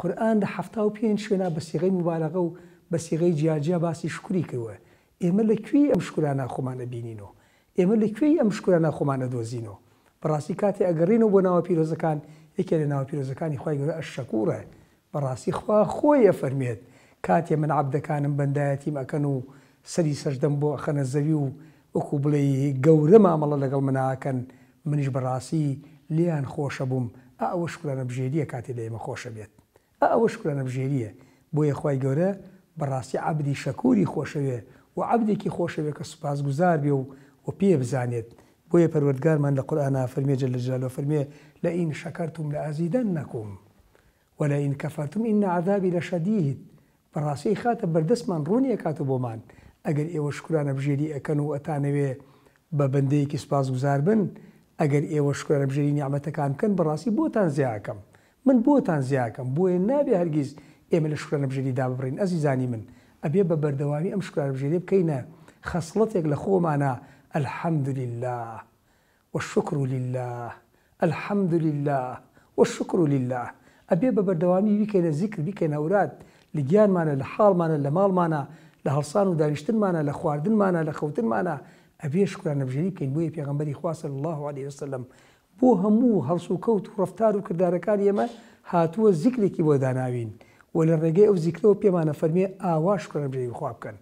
قورآان لە هەفتا و پێنج شوێنە بەسیغی مبارەغە و بەسیغی جیاجیا باسی شکری کردوە ئێمە لەکوێ ئەم شکرانە خۆمانە بینینەوە ئێمە لەکوێی ئەم شکرانە خۆمانە دۆزینەوە بەڕاستی کاتی ئەگەڕینەوە بۆ ناوە پیرۆزەکان یەکێ لە ناوە پیرۆزەکانی خی گەورە ئە شەکوورە بەڕاستی خوا خۆیە فەرمێت کاتێ من عبدەکانم بەندایەتی مەکەن و سەری سەردەم بۆ خەنە زەوی و وەکو بڵێ گەورە مامەڵە لەگەڵ مناکەن منیش بەڕاستی لیان خۆشە بووم ئەوە شکرانە بژێریە کاتێ لە ئێمە خۆشە بێت ئەوە شکرانەبژێریە بۆ یەخوای گەورە بەڕاستی عبدی شەکووری خۆشەوێ و عبدێکی خۆشەوێ کە سوپاس گوزار بێ و و پێ بزانێت بۆیە پەروەردگارمان لە قورآنا فەرمێجە لە جلالۆ فەرمێ لە ئین شەکەتم لە ئازیدەن نەکوم وەلا ئین کەفاتم ئین عذابی لە شەدید بەڕاستی خاتە بەردەستمان ڕوونیە کاتە بۆمان ئەگەر ئێوە شکرانە بژێری ئەەکەن و ئەتانەوێ بە بەندەیەکی سپاس گوزار بن ئەگەر ئێوە شکرانە بژێری نیعممەتەکان بکەن بەڕاستی بۆتان زیاکەم من بۆتان زیاکەم بۆیە نابێ هەرگیز ئێمە لە شکرانە بژێری برین ئەزی زانی من ئەبێ بە بەردەوامی ئەم شکرانە بژێری بکەینە خەسڵەتێک لخو معنا الحمد لله والشكر لله الحمد لله والشكر لله ئەبێ بە بەردەوامی بیکەینە زیکر بیکەین ئەورات لە گیانمانە لە حاڵمانە لە ماڵمانە لە هەڵسان و دانیشتنمانە لە خواردنمانە لە خەوتنمانە ئەبێ شکرانە بژێری بکەین بۆیە پێغمبەری خواصل الله عليه وسلم بۆ هەموو هەڵسو کەوت و ڕفتار و کردارەکان ئێمە هاتووە زیکرێکی بۆ داناوین و لە ڕێگەی ئەو زیکرەوە پێمانە فەرمیێ ئاواش کوڕەبری خوا بکەن.